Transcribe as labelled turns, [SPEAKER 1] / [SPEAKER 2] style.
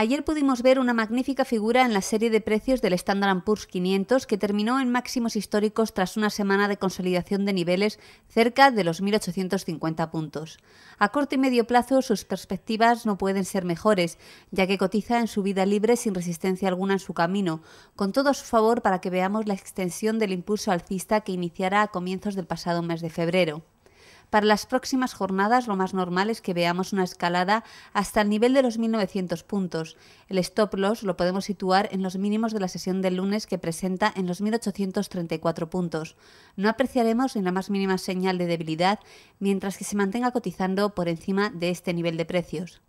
[SPEAKER 1] Ayer pudimos ver una magnífica figura en la serie de precios del Standard Poor's 500 que terminó en máximos históricos tras una semana de consolidación de niveles cerca de los 1.850 puntos. A corto y medio plazo sus perspectivas no pueden ser mejores, ya que cotiza en su vida libre sin resistencia alguna en su camino, con todo a su favor para que veamos la extensión del impulso alcista que iniciará a comienzos del pasado mes de febrero. Para las próximas jornadas lo más normal es que veamos una escalada hasta el nivel de los 1900 puntos. El stop loss lo podemos situar en los mínimos de la sesión del lunes que presenta en los 1834 puntos. No apreciaremos en la más mínima señal de debilidad mientras que se mantenga cotizando por encima de este nivel de precios.